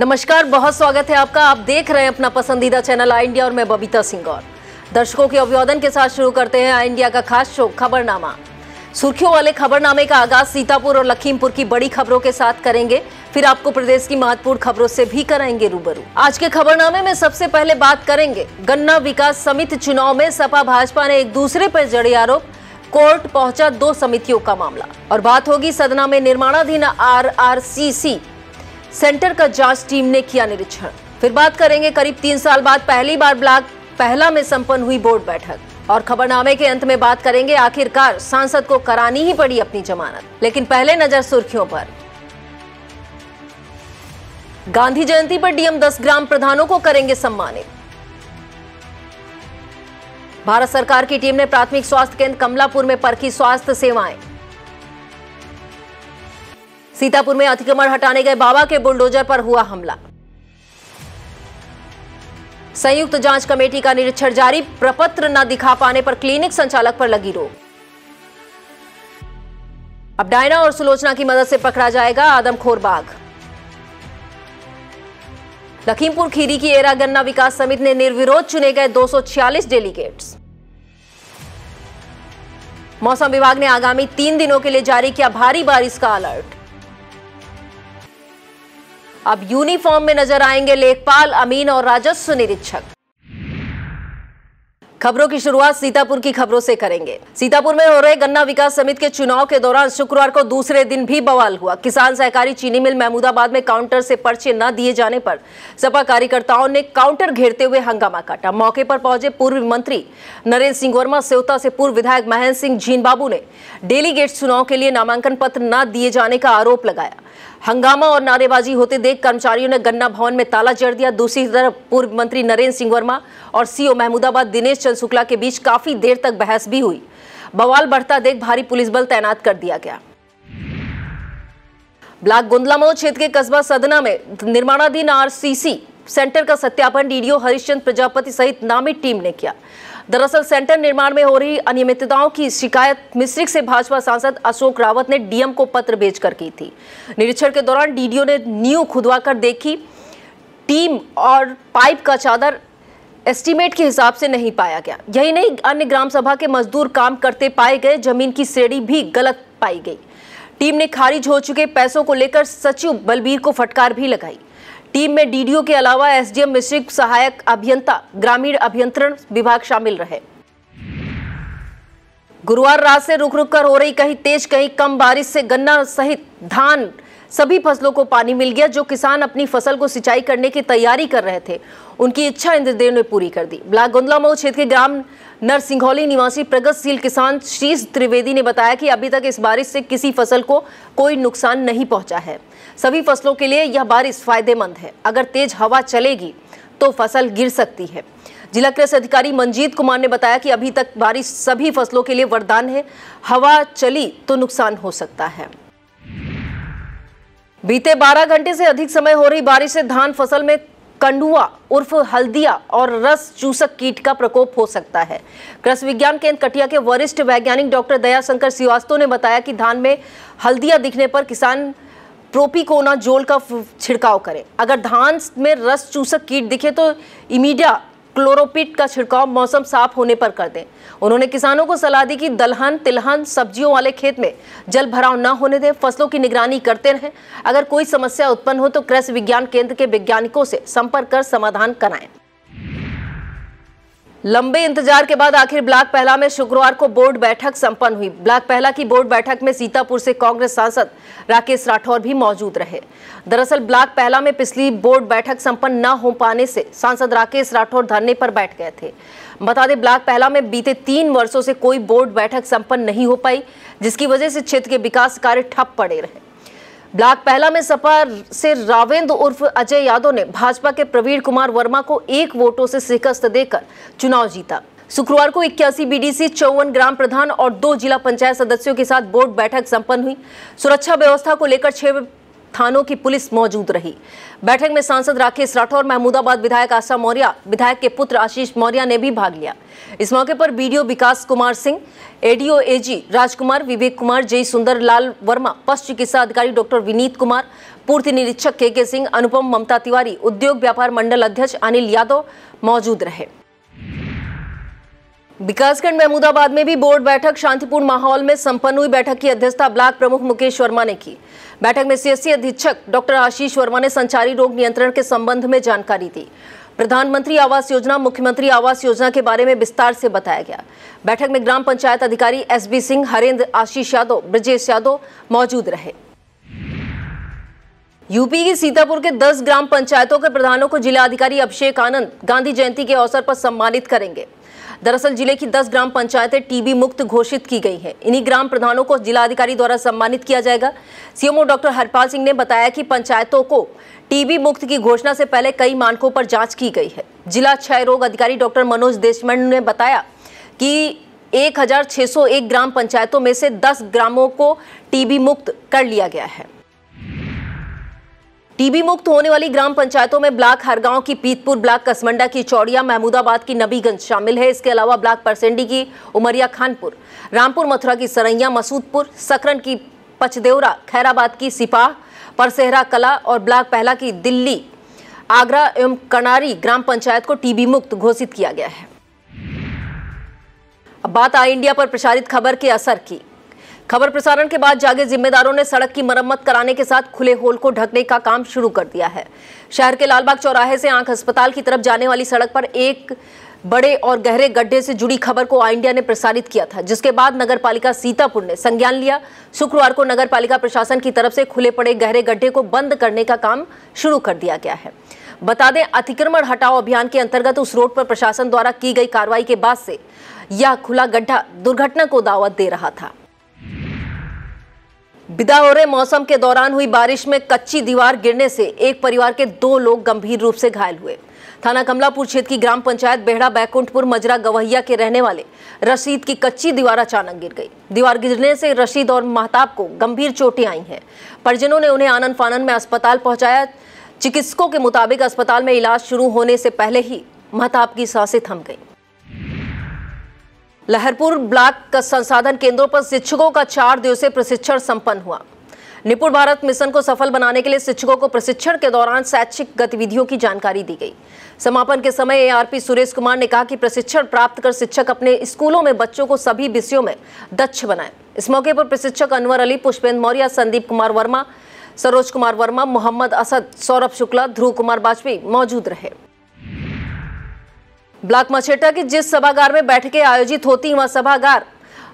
नमस्कार बहुत स्वागत है आपका आप देख रहे हैं अपना पसंदीदा चैनल आई इंडिया और मैं बबीता सिंह और दर्शकों के अभिवादन के साथ शुरू करते हैं आई इंडिया का खास शो खबरनामा सुर्खियों वाले खबरनामे का आगाज सीतापुर और लखीमपुर की बड़ी खबरों के साथ करेंगे फिर आपको प्रदेश की महत्वपूर्ण खबरों से भी कराएंगे रूबरू आज के खबरनामे में सबसे पहले बात करेंगे गन्ना विकास समिति चुनाव में सपा भाजपा ने एक दूसरे पर जड़े आरोप कोर्ट पहुंचा दो समितियों का मामला और बात होगी सदना में निर्माणाधीन R R C C centre का जांच टीम ने किया निरीक्षण फिर बात करेंगे करीब तीन साल बाद पहली बार ब्लॉक पहला में संपन्न हुई बोर्ड बैठक और खबरनामे के अंत में बात करेंगे आखिरकार सांसद को करानी ही पड़ी अपनी जमानत लेकिन पहले नजर सुर्खियों पर गांधी जयंती पर डीएम दस ग्राम प्रधानों को करेंगे सम्मानित भारत सरकार की टीम ने प्राथमिक स्वास्थ्य केंद्र कमलापुर में परखी स्वास्थ्य सेवाएं सीतापुर में अतिक्रमण हटाने गए बाबा के बुलडोजर पर हुआ हमला संयुक्त जांच कमेटी का निरीक्षण जारी प्रपत्र न दिखा पाने पर क्लिनिक संचालक पर लगी रोक अब डायना और सुलोचना की मदद से पकड़ा जाएगा आदमखोर बाघ लखीमपुर खीरी की एरा गन्ना विकास समिति ने निर्विरोध चुने गए 246 डेलीगेट्स मौसम विभाग ने आगामी तीन दिनों के लिए जारी किया भारी बारिश का अलर्ट अब यूनिफॉर्म में नजर आएंगे लेखपाल अमीन और राजस्व निरीक्षक खबरों की शुरुआत सीतापुर की खबरों से करेंगे सीतापुर में हो रहे गन्ना विकास समिति के चुनाव के दौरान शुक्रवार को दूसरे दिन भी बवाल हुआ किसान सहकारी चीनी मिल महमूदाबाद में काउंटर से पर्चे न दिए जाने पर सपा कार्यकर्ताओं ने काउंटर घेरते हुए हंगामा काटा मौके पर पहुंचे पूर्व मंत्री नरेंद्र सिंह वर्मा सेवता से पूर्व विधायक महेंद्र सिंह जीन बाबू ने डेलीगेट चुनाव के लिए नामांकन पत्र न दिए जाने का आरोप लगाया हंगामा और नारेबाजी होते देख कर्मचारियों ने गन्ना भवन में ताला जड़ दिया दूसरी तरफ पूर्व मंत्री नरेंद्र सिंह वर्मा और सीओ महमूदाबाद दिनेश चंद शुक्ला के बीच काफी देर तक बहस भी हुई बवाल बढ़ता देख भारी पुलिस बल तैनात कर दिया गया ब्लॉक गोंदलामो क्षेत्र के कस्बा सदना में निर्माणाधीन आरसीसी सेंटर का सत्यापन डीडीओ हरिश्चंद प्रजापति सहित नामी टीम ने किया दरअसल सेंटर निर्माण में हो रही अनियमितताओं की शिकायत मिश्रिक से भाजपा सांसद अशोक रावत ने डीएम को पत्र भेजकर की थी निरीक्षण के दौरान डीडीओ ने नींव खुदवाकर देखी टीम और पाइप का चादर एस्टीमेट के हिसाब से नहीं पाया गया यही नहीं अन्य ग्राम सभा के मजदूर काम करते पाए गए जमीन की श्रेणी भी गलत पाई गई टीम ने खारिज हो चुके पैसों को लेकर सचिव बलबीर को फटकार भी लगाई टीम में डीडीओ के अलावा एसडीएम मिश्रिक सहायक अभियंता ग्रामीण अभियंत्रण विभाग शामिल रहे गुरुवार रात से रुक रुक कर हो रही कहीं तेज कहीं कम बारिश से गन्ना सहित धान सभी फसलों को पानी मिल गया जो किसान अपनी फसल को सिंचाई करने की तैयारी कर रहे थे उनकी इच्छा इंद्रदेव ने पूरी कर दी ब्लाक गोंदला मऊ क्षेत्र के ग्राम नरसिंघौली निवासी प्रगतिशील किसान श्रीष त्रिवेदी ने बताया कि अभी तक इस बारिश से किसी फसल को कोई नुकसान नहीं पहुंचा है सभी फसलों के लिए यह बारिश फायदेमंद है अगर तेज हवा चलेगी तो फसल गिर सकती है जिला कृषि अधिकारी मंजीत कुमार ने बताया कि अभी तक बारिश सभी फसलों के लिए वरदान है हवा चली तो नुकसान हो सकता है बीते 12 घंटे से अधिक समय हो रही बारिश से धान फसल में कंडुआ उर्फ हल्दिया और रस चूसक कीट का प्रकोप हो सकता है कृषि विज्ञान केंद्र कटिया के वरिष्ठ वैज्ञानिक डॉक्टर दयाशंकर श्रीवास्तव ने बताया कि धान में हल्दिया दिखने पर किसान प्रोपिकोना जोल का छिड़काव करें अगर धान में रस चूसक कीट दिखे तो इमीडिया क्लोरोपिट का छिड़काव मौसम साफ होने पर कर दें उन्होंने किसानों को सलाह दी कि दलहन तिलहन सब्जियों वाले खेत में जल भराव न होने दें फसलों की निगरानी करते रहें अगर कोई समस्या उत्पन्न हो तो कृषि विज्ञान केंद्र के वैज्ञानिकों से संपर्क कर समाधान कराएं लंबे इंतजार के बाद आखिर ब्लॉक पहला में शुक्रवार को बोर्ड बैठक संपन्न हुई ब्लॉक पहला की बोर्ड बैठक में सीतापुर से कांग्रेस सांसद राकेश राठौर भी मौजूद रहे दरअसल ब्लॉक पहला में पिछली बोर्ड बैठक संपन्न न हो पाने से सांसद राकेश राठौर धरने पर बैठ गए थे बता दें ब्लॉक पहला में बीते तीन वर्षों से कोई बोर्ड बैठक संपन्न नहीं हो पाई जिसकी वजह से क्षेत्र के विकास कार्य ठप पड़े रहे ब्लॉक पहला में सपा से रावेंद्र उर्फ अजय यादव ने भाजपा के प्रवीण कुमार वर्मा को एक वोटों से शिकस्त देकर चुनाव जीता शुक्रवार को इक्यासी बीडीसी चौवन ग्राम प्रधान और दो जिला पंचायत सदस्यों के साथ बोर्ड बैठक संपन्न हुई सुरक्षा व्यवस्था को लेकर छह थानों की पुलिस मौजूद रही बैठक में सांसद राकेश राठौर महमूदाबाद विधायक आशा मौर्य विधायक के पुत्र आशीष मौर्य ने भी भाग लिया इस मौके पर BDO Vikas Kumar Singh ADO AG Rajkumar Vivek Kumar Jai Sundar लाल वर्मा पश्च चिकित्सा अधिकारी डॉक्टर विनीत कुमार पूर्ति निरीक्षक के के सिंह अनुपम ममता तिवारी उद्योग व्यापार मंडल अध्यक्ष अनिल यादव मौजूद रहे विकासखंड महमूदाबाद में भी बोर्ड बैठक शांतिपूर्ण माहौल में संपन्न हुई बैठक की अध्यक्षता ब्लॉक प्रमुख मुकेश वर्मा ने की बैठक में सीएससी अधीक्षक डॉक्टर आशीष वर्मा ने संचारी रोग नियंत्रण के संबंध में जानकारी दी प्रधानमंत्री आवास योजना मुख्यमंत्री आवास योजना के बारे में विस्तार से बताया गया बैठक में ग्राम पंचायत अधिकारी बी सिंह हरेंद्र आशीष यादव ब्रजेश यादव मौजूद रहे यूपी की सीतापुर के 10 ग्राम पंचायतों के प्रधानों को जिलाधिकारी अभिषेक आनंद गांधी जयंती के अवसर पर सम्मानित करेंगे दरअसल जिले की 10 ग्राम पंचायतें टीबी मुक्त घोषित की गई हैं इन्हीं ग्राम प्रधानों को जिलाधिकारी द्वारा सम्मानित किया जाएगा सीएमओ डॉक्टर हरपाल सिंह ने बताया कि पंचायतों को टीबी मुक्त की घोषणा से पहले कई मानकों पर जाँच की गई है जिला क्षय रोग अधिकारी डॉक्टर मनोज देशमंड ने बताया कि 1601 ग्राम पंचायतों में से 10 ग्रामों को टीबी मुक्त कर लिया गया है टीबी मुक्त होने वाली ग्राम पंचायतों में ब्लॉक हरगांव की पीतपुर ब्लॉक कसमंडा की चौड़िया महमूदाबाद की नबीगंज शामिल है इसके अलावा ब्लॉक परसेंडी की उमरिया खानपुर रामपुर मथुरा की सरैया मसूदपुर सकरन की पचदेवरा खैराबाद की सिपाह परसेहरा कला और ब्लॉक पहला की दिल्ली आगरा एवं कनारी ग्राम पंचायत को टीबी मुक्त घोषित किया गया है अब बात आई इंडिया पर प्रसारित खबर के असर की खबर प्रसारण के बाद जागे जिम्मेदारों ने सड़क की मरम्मत कराने के साथ खुले होल को ढकने का काम शुरू कर दिया है शहर के लालबाग चौराहे से आंख अस्पताल की तरफ जाने वाली सड़क पर एक बड़े और गहरे गड्ढे से जुड़ी खबर को आई इंडिया ने प्रसारित किया था जिसके बाद नगर पालिका सीतापुर ने संज्ञान लिया शुक्रवार को नगर पालिका प्रशासन की तरफ से खुले पड़े गहरे गड्ढे को बंद करने का काम शुरू कर दिया गया है बता दें अतिक्रमण हटाओ अभियान के अंतर्गत उस रोड पर प्रशासन द्वारा की गई कार्रवाई के बाद से यह खुला गड्ढा दुर्घटना को दावत दे रहा था बिदा हो रहे मौसम के दौरान हुई बारिश में कच्ची दीवार गिरने से एक परिवार के दो लोग गंभीर रूप से घायल हुए थाना कमलापुर क्षेत्र की ग्राम पंचायत बेहड़ा बैकुंठपुर मजरा गवहिया के रहने वाले रशीद की कच्ची दीवार अचानक गिर गई दीवार गिरने से रशीद और महताब को गंभीर चोटें आई हैं परिजनों ने उन्हें आनंद फानंद में अस्पताल पहुंचाया चिकित्सकों के मुताबिक अस्पताल में इलाज शुरू होने से पहले ही महताब की सांसें थम गई लहरपुर ब्लॉक संसाधन केंद्रों पर शिक्षकों का चार दिवसीय प्रशिक्षण संपन्न हुआ निपुण भारत मिशन को सफल बनाने के लिए शिक्षकों को प्रशिक्षण के दौरान शैक्षिक गतिविधियों की जानकारी दी गई समापन के समय एआरपी सुरेश कुमार ने कहा कि प्रशिक्षण प्राप्त कर शिक्षक अपने स्कूलों में बच्चों को सभी विषयों में दक्ष बनाए इस मौके पर प्रशिक्षक अनवर अली पुष्पेंद्र मौर्य संदीप कुमार वर्मा सरोज कुमार वर्मा मोहम्मद असद सौरभ शुक्ला ध्रुव कुमार वाजपेयी मौजूद रहे ब्लॉक मछेटा की जिस सभागार में बैठकें आयोजित होती वह सभागार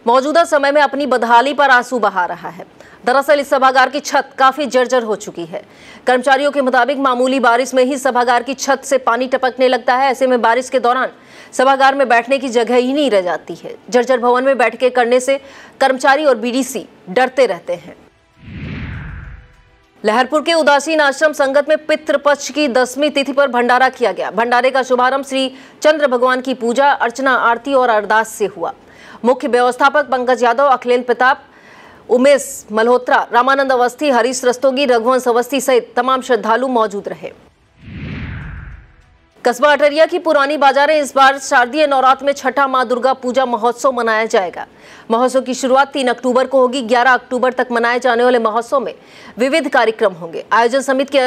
मौजूदा समय में अपनी बदहाली पर आंसू बहा रहा है दरअसल इस सभागार की छत काफी जर्जर हो चुकी है कर्मचारियों के मुताबिक मामूली बारिश में ही सभागार की छत से पानी टपकने लगता है ऐसे में बारिश के दौरान सभागार में बैठने की जगह ही नहीं रह जाती है जर्जर भवन में बैठकें करने से कर्मचारी और बीडीसी डरते रहते हैं लहरपुर के उदासीन आश्रम संगत में पितृपक्ष की दसवीं तिथि पर भंडारा किया गया भंडारे का शुभारंभ श्री चंद्र भगवान की पूजा अर्चना आरती और अरदास से हुआ मुख्य व्यवस्थापक पंकज यादव अखिलेंद्र प्रताप उमेश मल्होत्रा रामानंद अवस्थी हरीश रस्तोगी रघुवंश अवस्थी सहित तमाम श्रद्धालु मौजूद रहे कस्बा अटरिया की पुरानी बाजारें इस बार शारदीय नवरात्र में छठा मां दुर्गा पूजा महोत्सव मनाया जाएगा महोत्सव की शुरुआत तीन अक्टूबर को होगी ग्यारह अक्टूबर तक मनाए जाने वाले महोत्सव में विविध कार्यक्रम होंगे आयोजन समिति के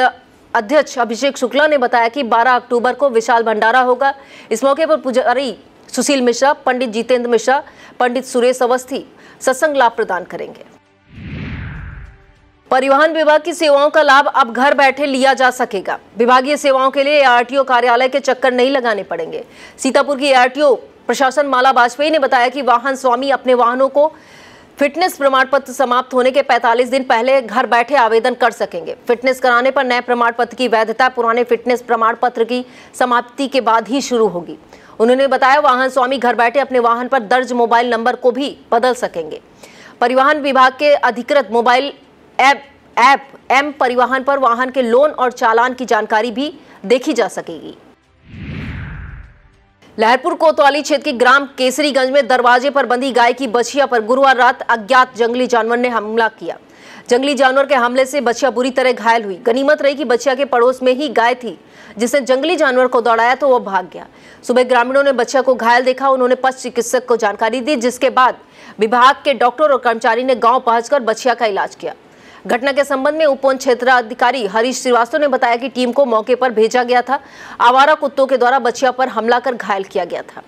अध्यक्ष अभिषेक शुक्ला ने बताया कि 12 अक्टूबर को विशाल भंडारा होगा इस मौके पर पुजारी सुशील मिश्रा पंडित जितेंद्र मिश्रा पंडित सुरेश अवस्थी सत्संग लाभ प्रदान करेंगे परिवहन विभाग की सेवाओं का लाभ अब घर बैठे लिया जा सकेगा विभागीय सेवाओं के लिए एआरटीओ कार्यालय के चक्कर नहीं लगाने पड़ेंगे सीतापुर की एआरटीओ प्रशासन माला वाजपेयी ने बताया कि वाहन स्वामी अपने वाहनों को फिटनेस प्रमाण पत्र समाप्त होने के 45 दिन पहले घर बैठे आवेदन कर सकेंगे फिटनेस कराने पर नए प्रमाण पत्र की वैधता पुराने फिटनेस प्रमाण पत्र की समाप्ति के बाद ही शुरू होगी उन्होंने बताया वाहन स्वामी घर बैठे अपने वाहन पर दर्ज मोबाइल नंबर को भी बदल सकेंगे परिवहन विभाग के अधिकृत मोबाइल ऐप ऐप एम परिवहन पर वाहन के लोन और चालान की जानकारी भी देखी जा सकेगी लहरपुर कोतवाली क्षेत्र के ग्राम केसरीगंज में दरवाजे पर बंदी गाय की बछिया पर गुरुवार रात अज्ञात जंगली जानवर ने हमला किया जंगली जानवर के हमले से बछिया बुरी तरह घायल हुई गनीमत रही कि बछिया के पड़ोस में ही गाय थी जिसने जंगली जानवर को दौड़ाया तो वह भाग गया सुबह ग्रामीणों ने बच्चिया को घायल देखा उन्होंने पशु चिकित्सक को जानकारी दी जिसके बाद विभाग के डॉक्टर और कर्मचारी ने गाँव पहुंचकर बछिया का इलाज किया घटना के संबंध में उपवन क्षेत्र अधिकारी हरीश श्रीवास्तव ने बताया कि टीम को मौके पर भेजा गया था आवारा कुत्तों के द्वारा बच्चिया पर हमला कर घायल किया गया था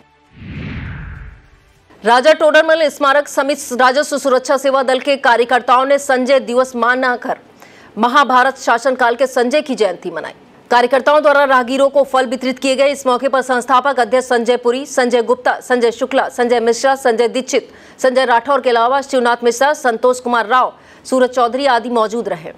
राजा टोडरमल स्मारक समित राजस्व सुरक्षा सेवा दल के कार्यकर्ताओं ने संजय दिवस माना कर महाभारत शासनकाल के संजय की जयंती मनाई कार्यकर्ताओं द्वारा राहगीरों को फल वितरित किए गए इस मौके पर संस्थापक अध्यक्ष संजय पुरी संजय गुप्ता संजय शुक्ला संजय मिश्रा संजय दीक्षित संजय राठौर के अलावा शिवनाथ मिश्रा संतोष कुमार राव सूरज चौधरी आदि मौजूद रहे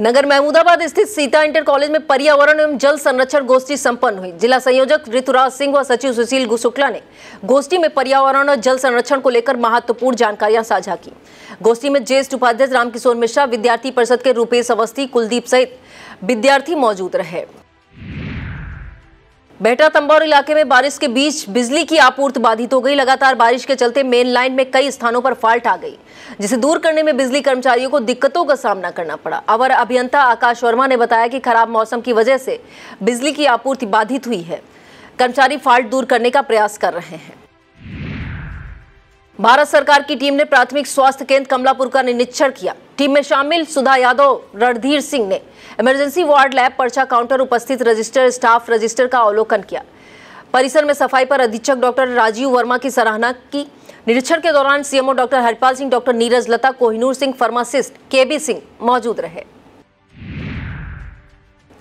नगर महमूदाबाद स्थित सीता इंटर कॉलेज में पर्यावरण एवं जल संरक्षण गोष्ठी संपन्न हुई जिला संयोजक ऋतुराज सिंह व सचिव सुशील शुक्ला ने गोष्ठी में पर्यावरण और जल संरक्षण को लेकर महत्वपूर्ण जानकारियां साझा की गोष्ठी में ज्येष्ठ उपाध्यक्ष रामकिशोर मिश्रा विद्यार्थी परिषद के रूपेश अवस्थी कुलदीप सहित विद्यार्थी मौजूद रहे बेहटा तंबौर इलाके में बारिश के बीच बिजली की आपूर्ति बाधित हो गई लगातार बारिश के चलते मेन लाइन में कई स्थानों पर फॉल्ट आ गई जिसे दूर करने में बिजली कर्मचारियों को दिक्कतों का सामना करना पड़ा अवर अभियंता आकाश वर्मा ने बताया कि खराब मौसम की वजह से बिजली की आपूर्ति बाधित हुई है कर्मचारी फॉल्ट दूर करने का प्रयास कर रहे हैं भारत सरकार की टीम ने प्राथमिक स्वास्थ्य केंद्र कमलापुर का निरीक्षण किया टीम में शामिल सुधा यादव रणधीर सिंह ने इमरजेंसी वार्ड लैब पर्चा काउंटर उपस्थित रजिस्टर स्टाफ रजिस्टर का अवलोकन किया परिसर में सफाई पर अधीक्षक डॉक्टर राजीव वर्मा की सराहना की निरीक्षण के दौरान CMO doctor Harpal Singh doctor Neeraj Lata Kohinoor Singh pharmacist K Singh मौजूद रहे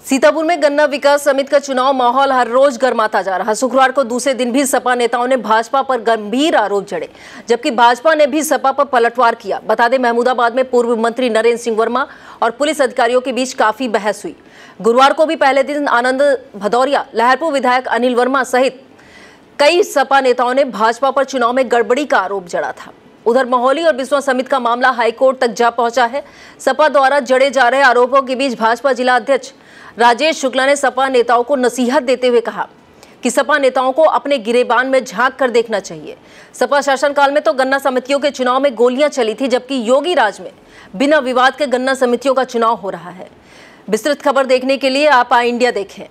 सीतापुर में गन्ना विकास समिति का चुनाव माहौल हर रोज गर्माता जा रहा शुक्रवार को दूसरे दिन भी सपा नेताओं ने भाजपा पर गंभीर आरोप जड़े जबकि भाजपा ने भी सपा पर पलटवार किया बता दें महमूदाबाद में पूर्व मंत्री नरेंद्र सिंह वर्मा और पुलिस अधिकारियों के बीच काफी बहस हुई गुरुवार को भी पहले दिन आनंद भदौरिया लहरपुर विधायक अनिल वर्मा सहित कई सपा नेताओं ने भाजपा पर चुनाव में गड़बड़ी का आरोप जड़ा था उधर मोहली और बिस्वा समिति का मामला हाईकोर्ट तक जा पहुंचा है सपा द्वारा जड़े जा रहे आरोपों के बीच भाजपा जिला अध्यक्ष राजेश शुक्ला ने सपा नेताओं को नसीहत देते हुए कहा कि सपा नेताओं को अपने गिरेबान में झांक कर देखना चाहिए सपा शासनकाल में तो गन्ना समितियों के चुनाव में गोलियां चली थी जबकि योगी राज में बिना विवाद के गन्ना समितियों का चुनाव हो रहा है विस्तृत खबर देखने के लिए आप आई इंडिया देखें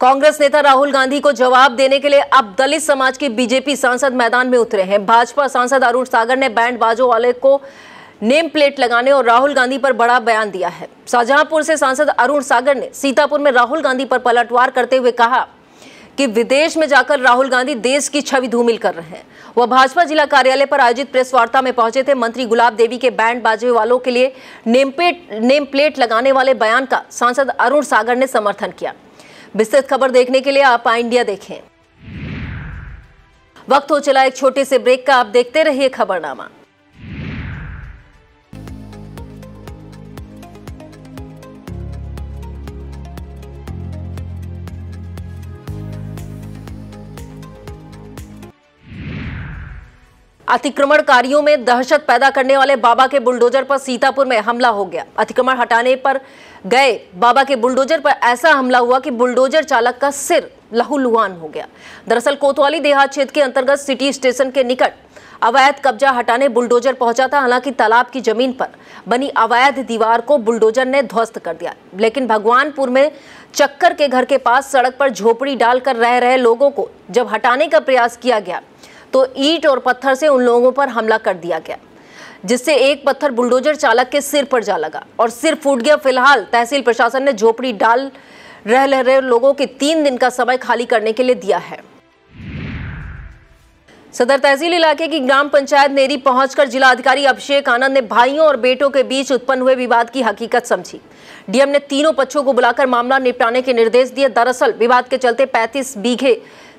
कांग्रेस नेता राहुल गांधी को जवाब देने के लिए अब दलित समाज के बीजेपी सांसद मैदान में उतरे हैं भाजपा सांसद अरुण सागर ने बैंड बाजों वाले को नेम प्लेट लगाने और राहुल गांधी पर बड़ा बयान दिया है शाहजहांपुर से सांसद अरुण सागर ने सीतापुर में राहुल गांधी पर पलटवार करते हुए कहा कि विदेश में जाकर राहुल गांधी देश की छवि धूमिल कर रहे हैं वह भाजपा जिला कार्यालय पर आयोजित प्रेस वार्ता में पहुंचे थे मंत्री गुलाब देवी के बैंड बाजे वालों के लिए प्लेट नेम प्लेट लगाने वाले बयान का सांसद अरुण सागर ने समर्थन किया विस्तृत खबर देखने के लिए आप आई इंडिया देखें वक्त हो चला एक छोटे से ब्रेक का आप देखते रहिए खबरनामा अतिक्रमणकारियों में दहशत पैदा करने वाले बाबा के बुलडोजर पर सीतापुर में हमला हो गया अतिक्रमण हटाने पर गए बाबा के बुलडोजर पर ऐसा हमला हुआ कि बुलडोजर चालक का सिर लहूलुहान हो गया दरअसल कोतवाली देहात क्षेत्र के अंतर्गत सिटी स्टेशन के निकट अवैध कब्जा हटाने बुलडोजर पहुंचा था हालांकि तालाब की जमीन पर बनी अवैध दीवार को बुलडोजर ने ध्वस्त कर दिया लेकिन भगवानपुर में चक्कर के घर के पास सड़क पर झोपड़ी डालकर रह रहे लोगों को जब हटाने का प्रयास किया गया तो ईट और पत्थर से उन लोगों पर हमला कर दिया गया जिससे एक पत्थर बुलडोजर चालक के सिर पर जा लगा और सिर फूट गया फिलहाल तहसील प्रशासन ने झोपड़ी डाल रह रहे लोगों के तीन दिन का समय खाली करने के लिए दिया है सदर तहसील इलाके की ग्राम पंचायत नेरी पहुंचकर जिलाधिकारी अभिषेक आनंद ने भाइयों और बेटों के बीच उत्पन्न हुए विवाद की हकीकत समझी डीएम ने तीनों पक्षों को बुलाकर मामला निपटाने के निर्देश दिए दरअसल विवाद के चलते 35 बीघे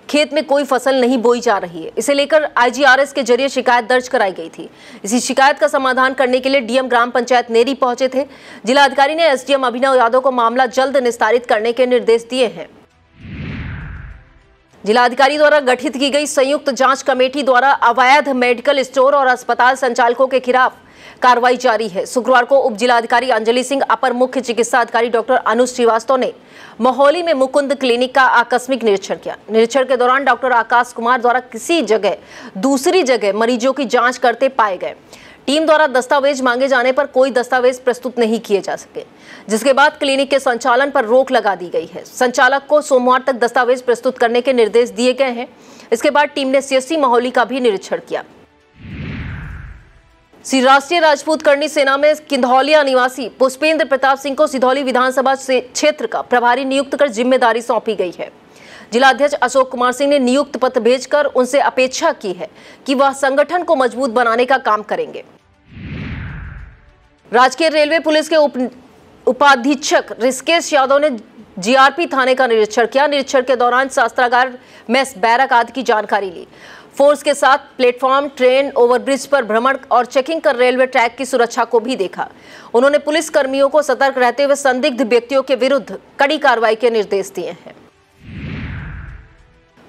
खेत में कोई फसल नहीं बोई जा रही है इसे लेकर आईजीआरएस के जरिए शिकायत दर्ज कराई गई थी इसी शिकायत का समाधान करने के लिए डीएम ग्राम पंचायत नेरी पहुंचे थे जिलाधिकारी ने एसडीएम अभिनव यादव को मामला जल्द निस्तारित करने के निर्देश दिए हैं जिलाधिकारी द्वारा गठित की गई संयुक्त जांच कमेटी द्वारा अवैध मेडिकल स्टोर और अस्पताल संचालकों के खिलाफ कार्रवाई जारी है शुक्रवार को उप जिलाधिकारी अंजलि सिंह अपर मुख्य चिकित्सा अधिकारी डॉक्टर अनु श्रीवास्तव ने मोहली में मुकुंद क्लिनिक का आकस्मिक निरीक्षण किया निरीक्षण के दौरान डॉक्टर आकाश कुमार द्वारा किसी जगह दूसरी जगह मरीजों की जाँच करते पाए गए टीम द्वारा दस्तावेज मांगे जाने पर कोई दस्तावेज प्रस्तुत नहीं किए जा सके जिसके बाद क्लिनिक के संचालन पर रोक लगा दी गई है संचालक को सोमवार तक दस्तावेज प्रस्तुत करने के निर्देश दिए गए हैं इसके बाद टीम ने सीएससी माहौली का भी निरीक्षण किया श्री राष्ट्रीय राजपूत करनी सेना में किंधौलिया निवासी पुष्पेंद्र प्रताप सिंह को सिधौली विधानसभा क्षेत्र का प्रभारी नियुक्त कर जिम्मेदारी सौंपी गई है जिलाध्यक्ष अशोक कुमार सिंह ने नियुक्त पत्र भेजकर उनसे अपेक्षा की है कि वह संगठन को मजबूत बनाने का काम करेंगे राजकीय रेलवे पुलिस के उप उपाधीक्षक ऋषिकेश यादव ने जीआरपी थाने का निरीक्षण किया निरीक्षण के दौरान शास्त्रागार मेस बैरक आदि की जानकारी ली फोर्स के साथ प्लेटफॉर्म ट्रेन ओवरब्रिज पर भ्रमण और चेकिंग कर रेलवे ट्रैक की सुरक्षा को भी देखा उन्होंने पुलिस कर्मियों को सतर्क रहते हुए संदिग्ध व्यक्तियों के विरुद्ध कड़ी कार्रवाई के निर्देश दिए हैं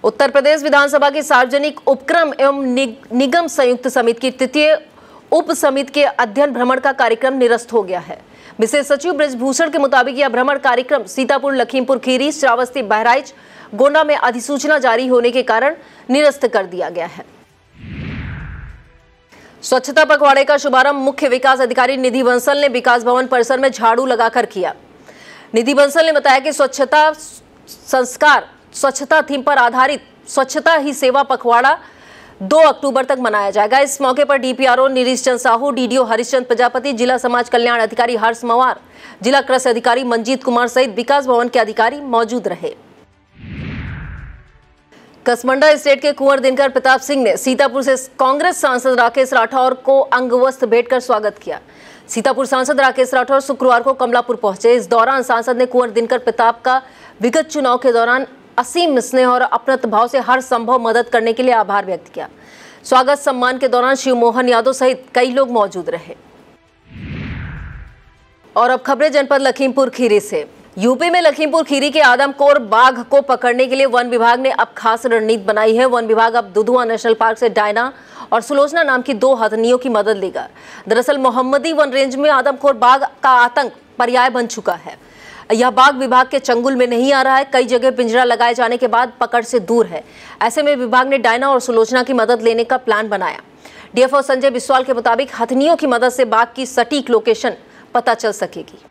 उत्तर प्रदेश विधानसभा की सार्वजनिक उपक्रम एवं निगम संयुक्त समिति की तृतीय उप समिति के अध्ययन भ्रमण का कार्यक्रम निरस्त हो गया है विशेष सचिव ब्रजभूषण के मुताबिक यह भ्रमण कार्यक्रम सीतापुर लखीमपुर खीरी श्रावस्ती बहराइच गोंडा में अधिसूचना जारी होने के कारण निरस्त कर दिया गया है स्वच्छता पखवाड़े का शुभारंभ मुख्य विकास अधिकारी निधि बंसल ने विकास भवन परिसर में झाड़ू लगाकर किया निधि बंसल ने बताया कि स्वच्छता संस्कार स्वच्छता थीम पर आधारित स्वच्छता ही सेवा पखवाड़ा दो अक्टूबर तक मनाया जाएगा इस मौके पर डीपीआरओ नीरीश चंद साहू डीडीओ हरिश्चंद प्रजापति जिला समाज कल्याण अधिकारी हर्ष मवार जिला कृषि अधिकारी मंजीत कुमार सहित विकास भवन के अधिकारी मौजूद रहे कसमंडा स्टेट के कुंवर दिनकर प्रताप सिंह ने सीतापुर से कांग्रेस सांसद राकेश राठौर को अंगवस्त्र भेंट कर स्वागत किया सीतापुर सांसद राकेश राठौर शुक्रवार को कमलापुर पहुंचे इस दौरान सांसद ने कुंवर दिनकर प्रताप का विगत चुनाव के दौरान असीम स्नेह और अपनत भाव से हर संभव मदद करने के लिए आभार व्यक्त किया स्वागत सम्मान के दौरान शिव मोहन यादव सहित कई लोग मौजूद रहे और अब खबरें जनपद लखीमपुर खीरी से यूपी में लखीमपुर खीरी के आदमकोर बाघ को पकड़ने के लिए वन विभाग ने अब खास रणनीति बनाई है वन विभाग अब दुधुआ नेशनल पार्क से डायना और सुलोचना नाम की दो हथनियों की मदद लेगा दरअसल मोहम्मदी वन रेंज में आदमखोर बाघ का आतंक पर्याय बन चुका है यह बाघ विभाग के चंगुल में नहीं आ रहा है कई जगह पिंजरा लगाए जाने के बाद पकड़ से दूर है ऐसे में विभाग ने डायना और सुलोचना की मदद लेने का प्लान बनाया डीएफओ संजय बिस्वाल के मुताबिक हथनियों की मदद से बाघ की सटीक लोकेशन पता चल सकेगी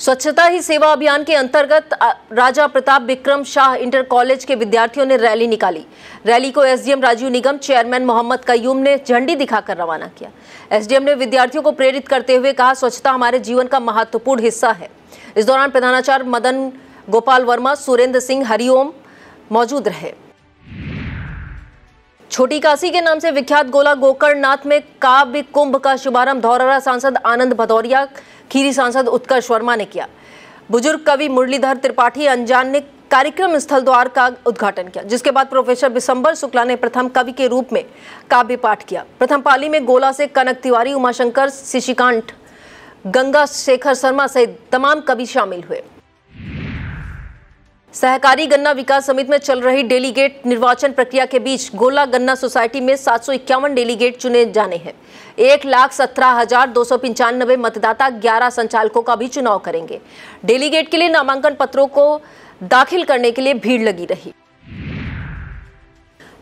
स्वच्छता ही सेवा अभियान के अंतर्गत राजा प्रताप विक्रम शाह इंटर कॉलेज के विद्यार्थियों ने रैली निकाली रैली को एसडीएम राजीव निगम चेयरमैन मोहम्मद कयूम ने झंडी दिखाकर रवाना किया एसडीएम ने विद्यार्थियों को प्रेरित करते हुए कहा स्वच्छता हमारे जीवन का महत्वपूर्ण हिस्सा है इस दौरान प्रधानाचार्य मदन गोपाल वर्मा सुरेंद्र सिंह हरिओम मौजूद रहे छोटी काशी के नाम से विख्यात गोला गोकर्णनाथ में काव्य कुंभ का शुभारंभ धौरहरा सांसद आनंद भदौरिया खीरी सांसद उत्कर्ष वर्मा ने किया बुजुर्ग कवि मुरलीधर त्रिपाठी अंजान ने कार्यक्रम स्थल द्वार का उद्घाटन किया जिसके बाद प्रोफेसर बिसंबर शुक्ला ने प्रथम कवि के रूप में काव्य पाठ किया प्रथम पाली में गोला से कनक तिवारी उमाशंकर शिशिकांत गंगा शेखर शर्मा सहित तमाम कवि शामिल हुए सहकारी गन्ना विकास समिति में चल रही डेलीगेट निर्वाचन प्रक्रिया के बीच गोला गन्ना सोसाइटी में सात सौ इक्यावन डेलीगेट चुने जाने हैं एक लाख सत्रह हजार दो सौ पंचानबे मतदाता ग्यारह संचालकों का भी चुनाव करेंगे डेलीगेट के लिए नामांकन पत्रों को दाखिल करने के लिए भीड़ लगी रही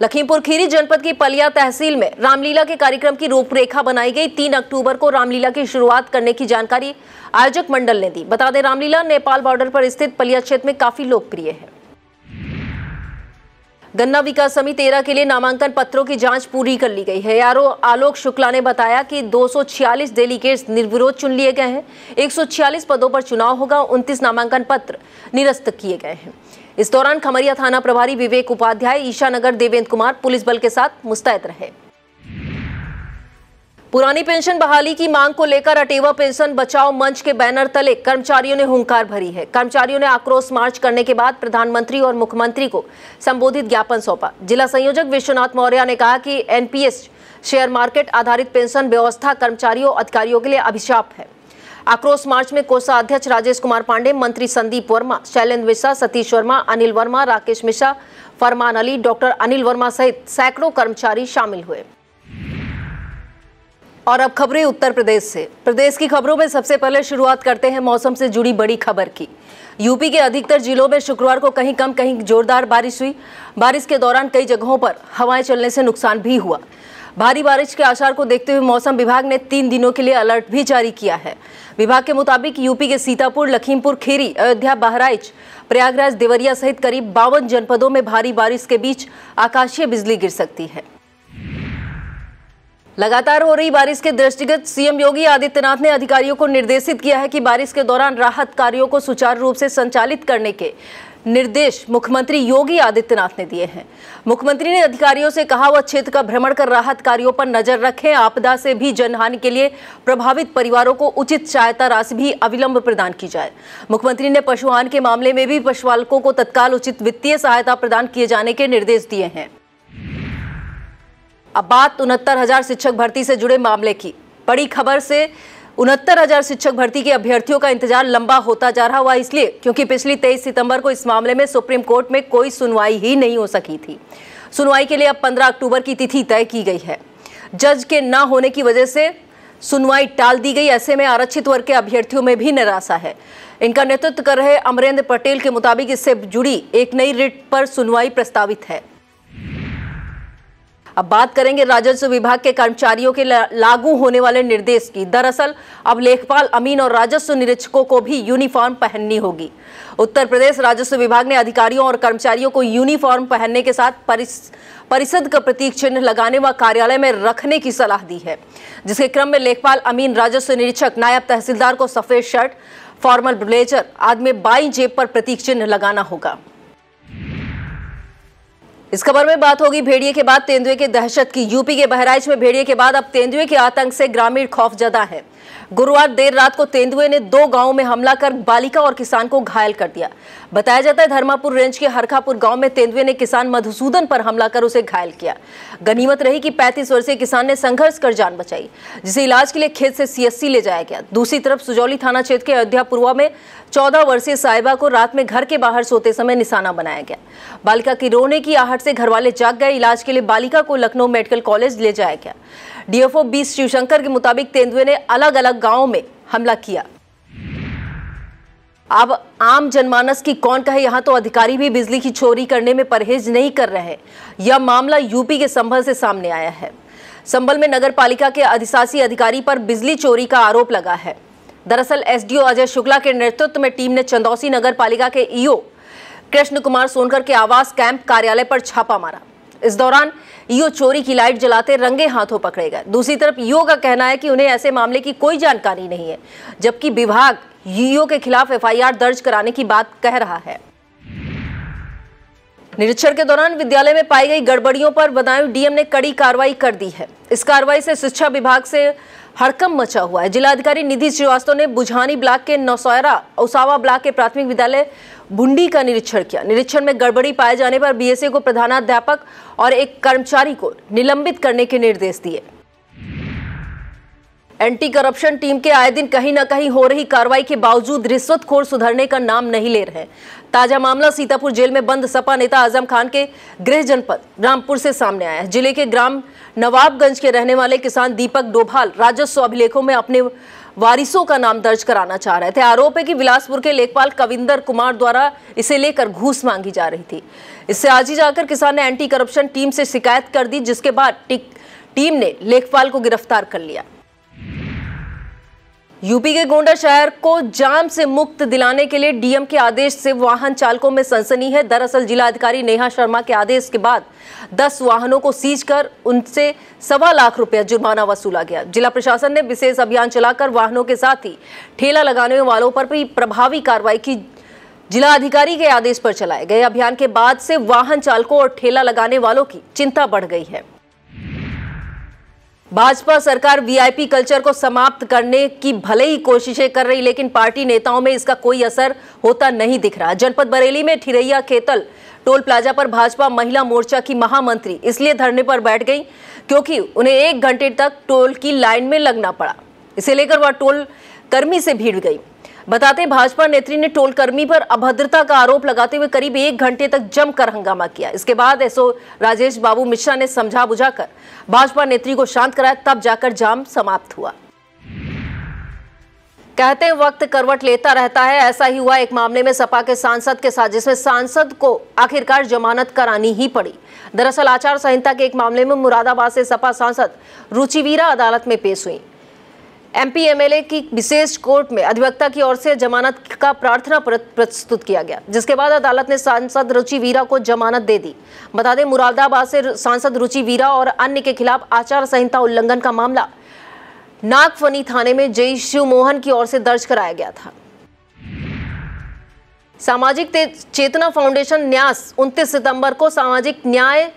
लखीमपुर खीरी जनपद की पलिया तहसील में रामलीला के कार्यक्रम की रूपरेखा बनाई गई तीन अक्टूबर को रामलीला की शुरुआत करने की जानकारी आयोजक मंडल ने दी बता दें रामलीला नेपाल बॉर्डर पर स्थित पलिया क्षेत्र में काफी लोकप्रिय है गन्ना विकास समिति तेरह के लिए नामांकन पत्रों की जांच पूरी कर ली गई है यारो आलोक शुक्ला ने बताया कि 246 डेलीगेट्स निर्विरोध चुन लिए गए हैं 146 पदों पर चुनाव होगा 29 नामांकन पत्र निरस्त किए गए हैं इस दौरान खमरिया थाना प्रभारी विवेक उपाध्याय ईशानगर देवेंद्र कुमार पुलिस बल के साथ मुस्तैद रहे पुरानी पेंशन बहाली की मांग को लेकर अटेवा पेंशन बचाओ मंच के बैनर तले कर्मचारियों ने हुंकार भरी है कर्मचारियों ने आक्रोश मार्च करने के बाद प्रधानमंत्री और मुख्यमंत्री को संबोधित ज्ञापन सौंपा जिला संयोजक विश्वनाथ मौर्य ने कहा कि एनपीएस शेयर मार्केट आधारित पेंशन व्यवस्था कर्मचारियों अधिकारियों के लिए अभिशाप है आक्रोश मार्च में कोसा अध्यक्ष राजेश कुमार पांडे मंत्री संदीप वर्मा शैलेंद्र मिश्रा सतीश वर्मा अनिल वर्मा राकेश मिश्रा फरमान अली डॉक्टर अनिल वर्मा सहित सैकड़ों कर्मचारी शामिल हुए और अब खबरें उत्तर प्रदेश से प्रदेश की खबरों में सबसे पहले शुरुआत करते हैं मौसम से जुड़ी बड़ी खबर की यूपी के अधिकतर जिलों में शुक्रवार को कहीं कम कहीं जोरदार बारिश हुई बारिश के दौरान कई जगहों पर हवाएं चलने से नुकसान भी हुआ भारी बारिश के आसार को देखते हुए मौसम विभाग ने तीन दिनों के लिए अलर्ट भी जारी किया है विभाग के मुताबिक यूपी के सीतापुर लखीमपुर खेरी अयोध्या बहराइच प्रयागराज देवरिया सहित करीब बावन जनपदों में भारी बारिश के बीच आकाशीय बिजली गिर सकती है लगातार हो रही बारिश के दृष्टिगत सीएम योगी आदित्यनाथ ने अधिकारियों को निर्देशित किया है कि बारिश के दौरान राहत कार्यों को सुचारू रूप से संचालित करने के निर्देश मुख्यमंत्री योगी आदित्यनाथ ने दिए हैं मुख्यमंत्री ने अधिकारियों से कहा वह क्षेत्र का भ्रमण कर राहत कार्यों पर नजर रखें आपदा से भी जनहानि के लिए प्रभावित परिवारों को उचित सहायता राशि भी अविलंब प्रदान की जाए मुख्यमंत्री ने पशुहान के मामले में भी पशुपालकों को तत्काल उचित वित्तीय सहायता प्रदान किए जाने के निर्देश दिए हैं अब बात उनहत्तर हजार शिक्षक भर्ती से जुड़े मामले की बड़ी खबर से उनहत्तर हजार शिक्षक भर्ती के अभ्यर्थियों का इंतजार लंबा होता जा रहा हुआ इसलिए क्योंकि पिछली 23 सितंबर को इस मामले में सुप्रीम कोर्ट में कोई सुनवाई ही नहीं हो सकी थी सुनवाई के लिए अब 15 अक्टूबर की तिथि तय की गई है जज के न होने की वजह से सुनवाई टाल दी गई ऐसे में आरक्षित वर्ग के अभ्यर्थियों में भी निराशा है इनका नेतृत्व कर रहे अमरेंद्र पटेल के मुताबिक इससे जुड़ी एक नई रिट पर सुनवाई प्रस्तावित है अब बात करेंगे राजस्व विभाग के कर्मचारियों के लागू होने वाले निर्देश की दरअसल अब लेखपाल अमीन और राजस्व निरीक्षकों को भी यूनिफॉर्म पहननी होगी उत्तर प्रदेश राजस्व विभाग ने अधिकारियों और कर्मचारियों को यूनिफॉर्म पहनने के साथ परिषद का प्रतीक चिन्ह लगाने व कार्यालय में रखने की सलाह दी है जिसके क्रम में लेखपाल अमीन राजस्व निरीक्षक नायब तहसीलदार को सफेद शर्ट फॉर्मल ब्लेजर आदि बाई जेब पर प्रतीक चिन्ह लगाना होगा इस खबर में बात होगी भेड़िए के बाद तेंदुए के दहशत की यूपी के बहराइच में भेड़िए के बाद अब तेंदुए के आतंक से ग्रामीण खौफ जदा है गुरुवार देर रात को तेंदुए ने दो गांवों में हमला कर बालिका और किसान को घायल कर दिया बताया जाता है धर्मापुर रेंज के हरखापुर गांव में तेंदुए ने किसान मधुसूदन पर हमला कर उसे घायल किया गनीमत रही कि 35 वर्षीय किसान ने संघर्ष कर जान बचाई जिसे इलाज के लिए खेत से सीएससी ले जाया गया दूसरी तरफ सुजौली थाना क्षेत्र के अयोध्या पूर्वा में चौदह वर्षीय साहिबा को रात में घर के बाहर सोते समय निशाना बनाया गया बालिका की रोने की आहट से घर वाले जाग गए इलाज के लिए बालिका को लखनऊ मेडिकल कॉलेज ले जाया गया डीएफओ बी शिवशंकर के मुताबिक तेंदुए ने अलग अलग गांवों में हमला किया अब आम जनमानस की कौन कहे यहां तो अधिकारी भी बिजली की चोरी करने में परहेज नहीं कर रहे यह मामला यूपी के संभल से सामने आया है संभल में नगर पालिका के अधिशासी अधिकारी पर बिजली चोरी का आरोप लगा है दरअसल एसडीओ अजय शुक्ला के नेतृत्व में टीम ने चंदौसी नगर पालिका के ईओ कृष्ण कुमार सोनकर के आवास कैंप कार्यालय पर छापा मारा इस दौरान यो चोरी की लाइट जलाते रंगे हाथों पकड़े गए दूसरी तरफ यो का कहना है कि उन्हें ऐसे मामले की कोई जानकारी नहीं है जबकि विभाग ईओ के खिलाफ एफआईआर दर्ज कराने की बात कह रहा है निरीक्षण के दौरान विद्यालय में पाई गई गड़बड़ियों पर बदायूं डीएम ने कड़ी कार्रवाई कर दी है इस कार्रवाई से शिक्षा विभाग से हड़कम मचा हुआ है जिलाधिकारी निधि श्रीवास्तव ने बुझानी ब्लॉक के नौसौरा उसावा ब्लॉक के प्राथमिक विद्यालय भुंडी का निरीक्षण किया निरीक्षण में गड़बड़ी पाए जाने पर बीएसए को प्रधानाध्यापक और एक कर्मचारी को निलंबित करने के निर्देश दिए एंटी करप्शन टीम के आए दिन कहीं ना कहीं हो रही कार्रवाई के बावजूद रिश्वतखोर सुधरने का नाम नहीं ले रहे ताजा मामला सीतापुर जेल में बंद सपा नेता आजम खान के गृह जनपद रामपुर से सामने आया है जिले के ग्राम नवाबगंज के रहने वाले किसान दीपक डोभाल राजस्व अभिलेखों में अपने वारिसों का नाम दर्ज कराना चाह रहे थे आरोप है कि बिलासपुर के लेखपाल कविंदर कुमार द्वारा इसे लेकर घूस मांगी जा रही थी इससे आज ही जाकर किसान ने एंटी करप्शन टीम से शिकायत कर दी जिसके बाद टीम ने लेखपाल को गिरफ्तार कर लिया यूपी के गोंडा शहर को जाम से मुक्त दिलाने के लिए डीएम के आदेश से वाहन चालकों में सनसनी है दरअसल जिलाधिकारी नेहा शर्मा के आदेश के बाद 10 वाहनों को सीज कर उनसे सवा लाख रुपया जुर्माना वसूला गया जिला प्रशासन ने विशेष अभियान चलाकर वाहनों के साथ ही ठेला लगाने वालों पर भी प्रभावी कार्रवाई की जिला अधिकारी के आदेश पर चलाए गए अभियान के बाद से वाहन चालकों और ठेला लगाने वालों की चिंता बढ़ गई है भाजपा सरकार वीआईपी कल्चर को समाप्त करने की भले ही कोशिशें कर रही लेकिन पार्टी नेताओं में इसका कोई असर होता नहीं दिख रहा जनपद बरेली में ठिरैया खेतल टोल प्लाजा पर भाजपा महिला मोर्चा की महामंत्री इसलिए धरने पर बैठ गई क्योंकि उन्हें एक घंटे तक टोल की लाइन में लगना पड़ा इसे लेकर वह टोल कर्मी से भीड़ गई बताते भाजपा नेत्री ने टोल कर्मी पर अभद्रता का आरोप लगाते हुए करीब एक घंटे तक जमकर हंगामा किया इसके बाद एसओ राजेश बाबू मिश्रा ने समझा बुझाकर भाजपा नेत्री को शांत कराया तब जाकर जाम समाप्त हुआ कहते वक्त करवट लेता रहता है ऐसा ही हुआ एक मामले में सपा के सांसद के साथ जिसमें सांसद को आखिरकार जमानत करानी ही पड़ी दरअसल आचार संहिता के एक मामले में मुरादाबाद से सपा सांसद रुचिवीरा अदालत में पेश हुई एमपी एमएलए की विशेष कोर्ट में अधिवक्ता की ओर से जमानत का प्रार्थना प्रस्तुत किया गया जिसके बाद अदालत ने सांसद रुचि वीरा को जमानत दे दी बता दें मुरादाबाद से सांसद रुचि वीरा और अन्य के खिलाफ आचार संहिता उल्लंघन का मामला नागफनी थाने में जय शिव मोहन की ओर से दर्ज कराया गया था सामाजिक चेतना फाउंडेशन न्यास 29 सितंबर को सामाजिक न्याय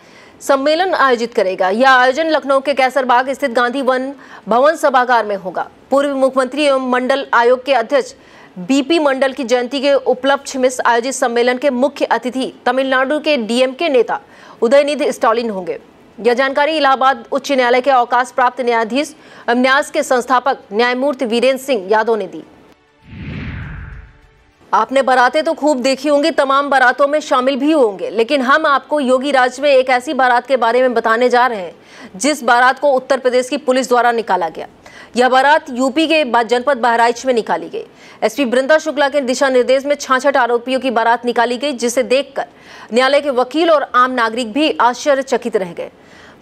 सम्मेलन आयोजित करेगा यह आयोजन लखनऊ के कैसरबाग स्थित गांधी वन भवन सभागार में होगा पूर्व मुख्यमंत्री एवं मंडल आयोग के अध्यक्ष बीपी मंडल की जयंती के उपलक्ष्य में आयोजित सम्मेलन के मुख्य अतिथि तमिलनाडु के डीएम के नेता उदयनिधि स्टालिन होंगे यह जानकारी इलाहाबाद उच्च न्यायालय के अवकाश प्राप्त न्यायाधीश न्यास के संस्थापक न्यायमूर्ति वीरेंद्र सिंह यादव ने दी आपने बारातें तो खूब देखी होंगी तमाम बारातों में शामिल भी होंगे लेकिन हम आपको योगी राज में एक ऐसी बारात के बारे में बताने जा रहे हैं जिस बारात को उत्तर प्रदेश की पुलिस द्वारा निकाला गया यह बारात यूपी के जनपद बहराइच में निकाली गई एसपी वृंदा शुक्ला के दिशा निर्देश में छाछठ आरोपियों की बारात निकाली गई जिसे देखकर न्यायालय के वकील और आम नागरिक भी आश्चर्यचकित रह गए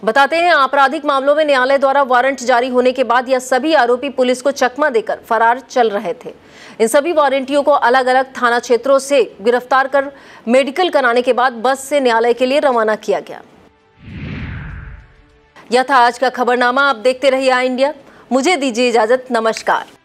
बताते हैं आपराधिक मामलों में न्यायालय द्वारा वारंट जारी होने के बाद यह सभी आरोपी पुलिस को चकमा देकर फरार चल रहे थे इन सभी वारंटियों को अलग अलग थाना क्षेत्रों से गिरफ्तार कर मेडिकल कराने के बाद बस से न्यायालय के लिए रवाना किया गया यह था आज का खबरनामा आप देखते रहिए आई इंडिया मुझे दीजिए इजाजत नमस्कार